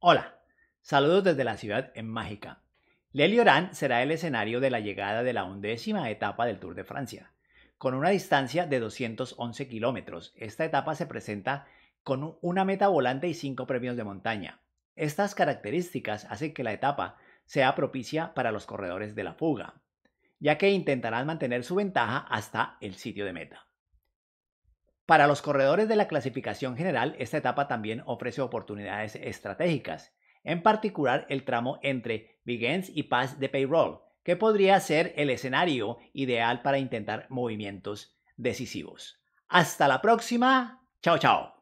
Hola, saludos desde la ciudad en Mágica. Lelioran será el escenario de la llegada de la undécima etapa del Tour de Francia. Con una distancia de 211 kilómetros, esta etapa se presenta con una meta volante y cinco premios de montaña. Estas características hacen que la etapa sea propicia para los corredores de la fuga, ya que intentarán mantener su ventaja hasta el sitio de meta. Para los corredores de la clasificación general, esta etapa también ofrece oportunidades estratégicas, en particular el tramo entre Vigens y Paz de Payroll, que podría ser el escenario ideal para intentar movimientos decisivos. Hasta la próxima. Chao, chao.